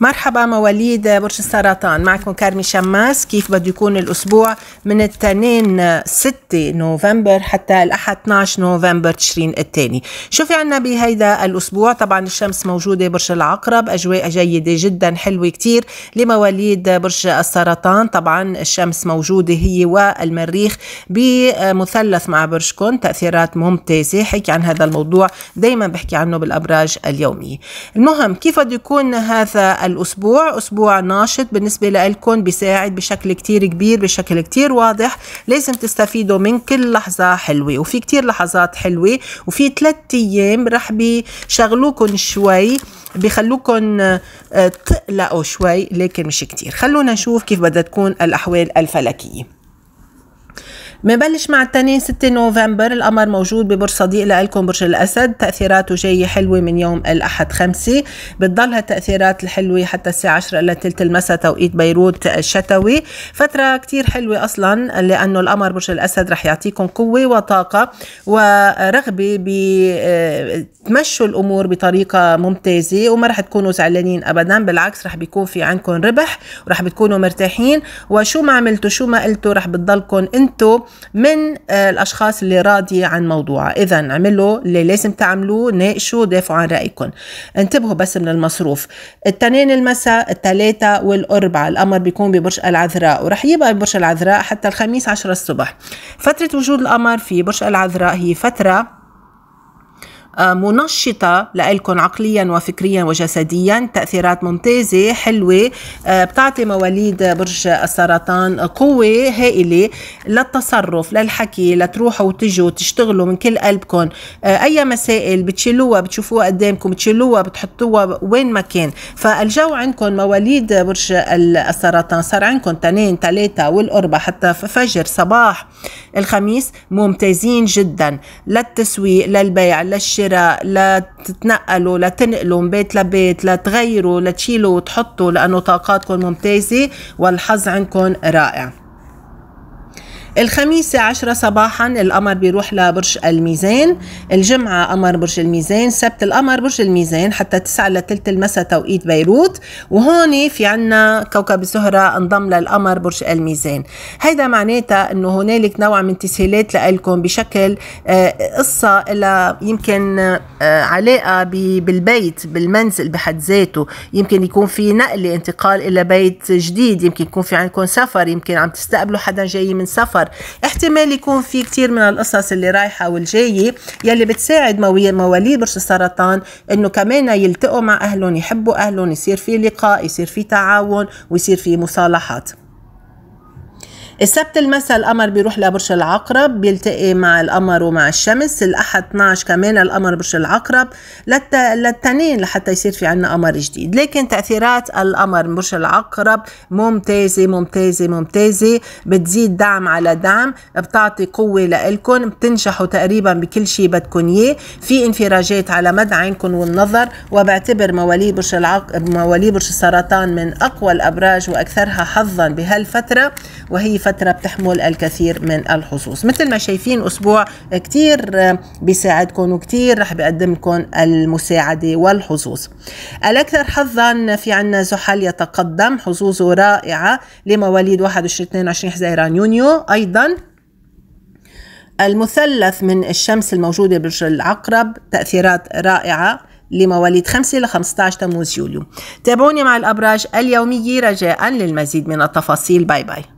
مرحبا مواليد برج السرطان معكم كارمي شماس كيف بده يكون الأسبوع من الاثنين 6 نوفمبر حتى الأحد 12 نوفمبر تشرين الثاني شو في عنا بهيدا الأسبوع طبعا الشمس موجودة برج العقرب أجواء جيدة جدا حلوة كثير لمواليد برج السرطان طبعا الشمس موجودة هي والمريخ بمثلث مع برجكم تأثيرات ممتازة حكي عن هذا الموضوع دايما بحكي عنه بالأبراج اليومية المهم كيف بده يكون هذا الأسبوع أسبوع ناشط بالنسبة لكم بيساعد بشكل كتير كبير بشكل كتير واضح لازم تستفيدوا من كل لحظة حلوة وفي كتير لحظات حلوة وفي ثلاثة أيام رح بيشغلوكم شوي بخلوكم آه، تقلقوا شوي لكن مش كتير خلونا نشوف كيف بدها تكون الأحوال الفلكية بنبلش مع التنين 6 نوفمبر القمر موجود ببرج صديق لإلكم برج الأسد تأثيراته جاية حلوة من يوم الأحد 5 بتضل هالتأثيرات الحلوة حتى الساعة 10 إلا ثلث المساء توقيت بيروت الشتوي فترة كتير حلوة أصلا لأنه القمر برج الأسد رح يعطيكم قوة وطاقة ورغبة بتمشوا آه، الأمور بطريقة ممتازة وما رح تكونوا زعلانين أبدا بالعكس رح بيكون في عندكم ربح ورح بتكونوا مرتاحين وشو ما عملتوا شو ما قلتوا رح بتضلكم انتوا من آه، الاشخاص اللي راضيه عن موضوعها اذا اعملوا اللي لازم تعملوه ناقشوا دافعوا عن رايكم انتبهوا بس من المصروف التنين المساء الثلاثة والاربعاء القمر بيكون ببرج العذراء ورح يبقى ببرج العذراء حتى الخميس 10 الصبح فترة وجود القمر في برج العذراء هي فترة منشطة لإلكم عقليا وفكريا وجسديا تأثيرات ممتازة حلوة آه، بتعطي مواليد برج السرطان قوة هائلة للتصرف للحكي لتروحوا وتجوا تشتغلوا من كل قلبكم آه، أي مسائل بتشيلوها بتشوفوها قدامكم بتشيلوها بتحطوها وين ما كان فالجو عندكم مواليد برج السرطان صار عندكم تنين ثلاثة والأربعة حتى فجر صباح الخميس ممتازين جدا للتسويق للبيع للشراء لتتنقلوا لتنقلوا من بيت لبيت لتغيروا لتشيلوا وتحطوا لأنه طاقاتكم ممتازة والحظ عندكم رائع الخميس 10 صباحا القمر بيروح لبرج الميزان الجمعة قمر برج الميزان سبت القمر برج الميزان حتى 9 لثلث المساء توقيت بيروت وهون في عنا كوكب الزهرة انضم للقمر برج الميزان هيدا معناتها انه هنالك نوع من تسهيلات لإلكم بشكل آه، قصة إلى يمكن آه، علاقة بالبيت بالمنزل بحد ذاته يمكن يكون في نقلة انتقال إلى بيت جديد يمكن يكون في عندكم سفر يمكن عم تستقبلوا حدا جاي من سفر الاخر احتمال يكون في كتير من القصص اللي رايحه والجايه يلي بتساعد مواليد برج السرطان انه كمان يلتقوا مع اهلهم يحبوا اهلهم يصير في لقاء يصير في تعاون ويصير في مصالحات السبت المساء القمر بيروح لبرج العقرب بيلتقي مع القمر ومع الشمس الاحد 12 كمان القمر برج العقرب لت... للتنين لحتى يصير في عنا قمر جديد لكن تاثيرات القمر برج العقرب ممتازه ممتازه ممتازه بتزيد دعم على دعم بتعطي قوه لإلكن بتنجحوا تقريبا بكل شيء بدكم اياه في انفراجات على مدى عينكم والنظر وبعتبر مواليد برج العقرب مواليد برج السرطان من اقوى الابراج واكثرها حظا بهالفتره وهي فترة بتحمل الكثير من الحظوظ مثل ما شايفين أسبوع كتير بيساعدكم وكتير رح بقدم لكم المساعدة والحظوظ الأكثر حظا في عنا زحل يتقدم حظوظه رائعة لمواليد 21 22 حزيران يونيو أيضا المثلث من الشمس الموجودة برج العقرب تأثيرات رائعة لمواليد 5 ل 15 تموز يوليو تابعوني مع الأبراج اليومية رجاء للمزيد من التفاصيل باي باي